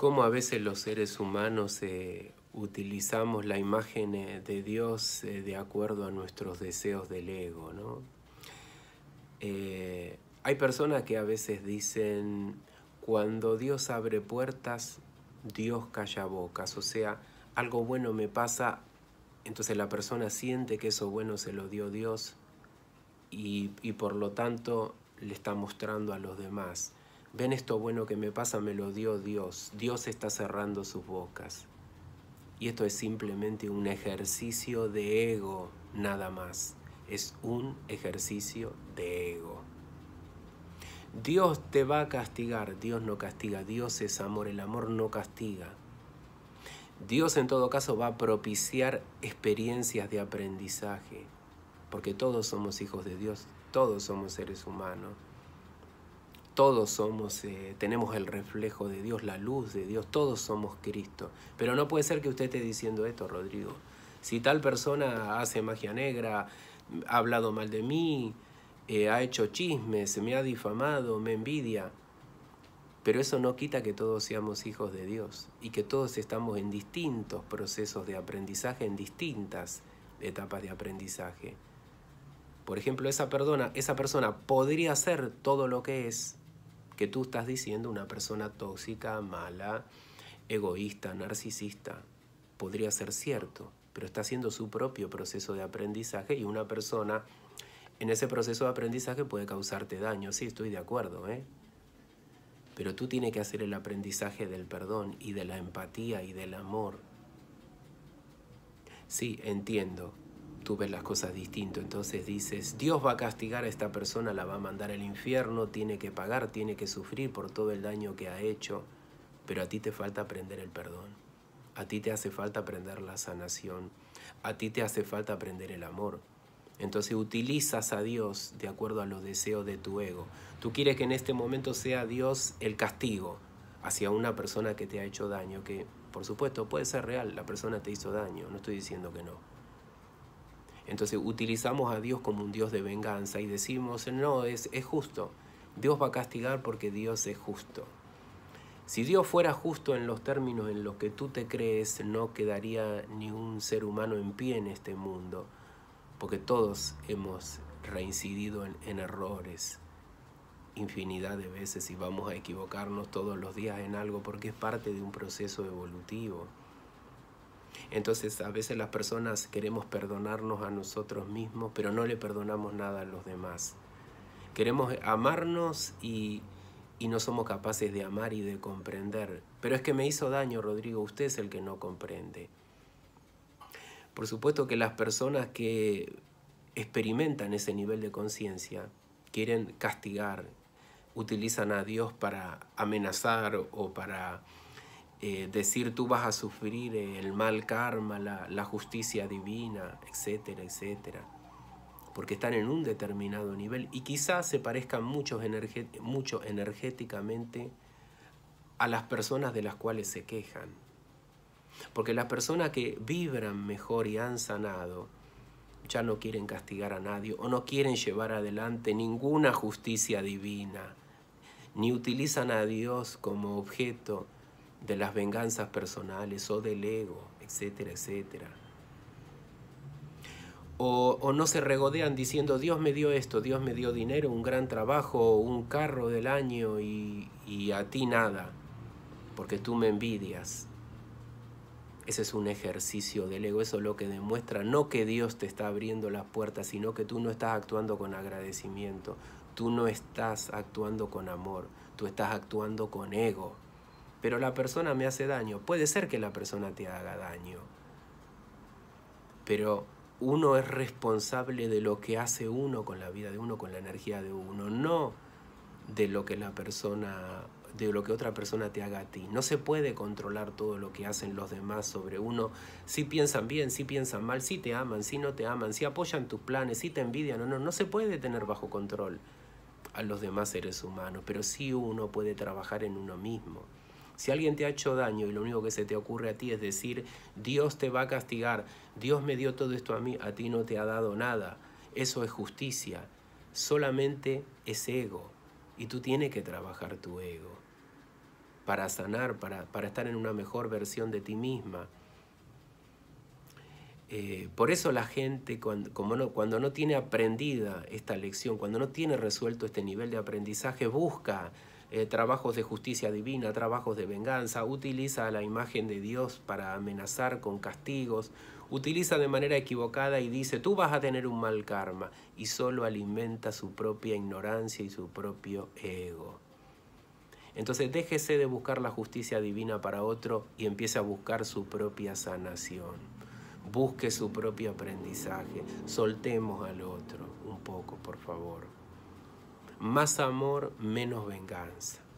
cómo a veces los seres humanos eh, utilizamos la imagen eh, de Dios eh, de acuerdo a nuestros deseos del ego. hay personas que a veces dicen, cuando Dios abre puertas, Dios calla bocas, o sea, algo bueno me pasa, entonces la persona siente que eso bueno se lo dio Dios y, y por lo tanto le está mostrando a los demás. Ven esto bueno que me pasa, me lo dio Dios. Dios está cerrando sus bocas. Y esto es simplemente un ejercicio de ego, nada más. Es un ejercicio de ego. Dios te va a castigar, Dios no castiga, Dios es amor, el amor no castiga. Dios en todo caso va a propiciar experiencias de aprendizaje, porque todos somos hijos de Dios, todos somos seres humanos todos somos, eh, tenemos el reflejo de Dios, la luz de Dios, todos somos Cristo. Pero no puede ser que usted esté diciendo esto, Rodrigo. Si tal persona hace magia negra, ha hablado mal de mí, eh, ha hecho chismes, me ha difamado, me envidia. Pero eso no quita que todos seamos hijos de Dios y que todos estamos en distintos procesos de aprendizaje, en distintas etapas de aprendizaje. Por ejemplo, esa, esa persona podría ser todo lo que es, que tú estás diciendo una persona tóxica, mala, egoísta, narcisista. Podría ser cierto, pero está haciendo su propio proceso de aprendizaje y una persona en ese proceso de aprendizaje puede causarte daño. Sí, estoy de acuerdo, ¿eh? Pero tú tienes que hacer el aprendizaje del perdón y de la empatía y del amor. Sí, entiendo tú ves las cosas distinto. Entonces dices, Dios va a castigar a esta persona, la va a mandar al infierno, tiene que pagar, tiene que sufrir por todo el daño que ha hecho, pero a ti te falta aprender el perdón. A ti te hace falta aprender la sanación. A ti te hace falta aprender el amor. Entonces utilizas a Dios de acuerdo a los deseos de tu ego. Tú quieres que en este momento sea Dios el castigo hacia una persona que te ha hecho daño, que por supuesto puede ser real, la persona te hizo daño, no estoy diciendo que no entonces utilizamos a Dios como un Dios de venganza y decimos, no, es, justo. Dios va a castigar porque Dios es justo. Si Dios fuera justo en los términos en los que tú te crees, no quedaría ni un ser humano en pie en este mundo, porque todos hemos reincidido en errores infinidad de veces y vamos a equivocarnos todos los días en algo porque es parte de un proceso evolutivo. Entonces a veces las personas queremos perdonarnos a nosotros mismos, pero no le perdonamos nada a los demás. Queremos amarnos y, no somos capaces de amar y de comprender. Pero es que me hizo daño, Rodrigo, usted es el que no comprende. Por supuesto que las personas que experimentan ese nivel de conciencia quieren castigar, utilizan a Dios para amenazar o para eh, decir tú vas a sufrir el mal karma, la, justicia divina, etcétera, etcétera. Porque están en un determinado nivel y quizás se parezcan mucho, mucho energéticamente a las personas de las cuales se quejan. Porque las personas que vibran mejor y han sanado ya no quieren castigar a nadie o no quieren llevar adelante ninguna justicia divina, ni utilizan a Dios como objeto de las venganzas personales o del ego, etcétera, etcétera. O, o, no se regodean diciendo, Dios me dio esto, Dios me dio dinero, un gran trabajo, un carro del año y, y a ti nada, porque tú me envidias. Ese es un ejercicio del ego, eso es lo que demuestra no que Dios te está abriendo las puertas, sino que tú no estás actuando con agradecimiento, tú no estás actuando con amor, tú estás actuando con ego pero la persona me hace daño. Puede ser que la persona te haga daño, pero uno es responsable de lo que hace uno con la vida de uno, con la energía de uno, no de lo que la persona de lo que otra persona te haga a ti. No se puede controlar todo lo que hacen los demás sobre uno. Si piensan bien, si piensan mal, si te aman, si no te aman, si apoyan tus planes, si te envidian no, no, no se puede tener bajo control a los demás seres humanos, pero sí uno puede trabajar en uno mismo. Si alguien te ha hecho daño y lo único que se te ocurre a ti es decir, Dios te va a castigar, Dios me dio todo esto a mí, a ti no te ha dado nada. Eso es justicia. Solamente es ego. Y tú tienes que trabajar tu ego para sanar, para, para estar en una mejor versión de ti misma. Eh, por eso la gente, cuando, no, cuando no tiene aprendida esta lección, cuando no tiene resuelto este nivel de aprendizaje, busca eh, trabajos de justicia divina, trabajos de venganza, utiliza la imagen de Dios para amenazar con castigos, utiliza de manera equivocada y dice, tú vas a tener un mal karma, y solo alimenta su propia ignorancia y su propio ego. Entonces déjese de buscar la justicia divina para otro y empiece a buscar su propia sanación. Busque su propio aprendizaje. Soltemos al otro un poco, por favor más amor, menos venganza.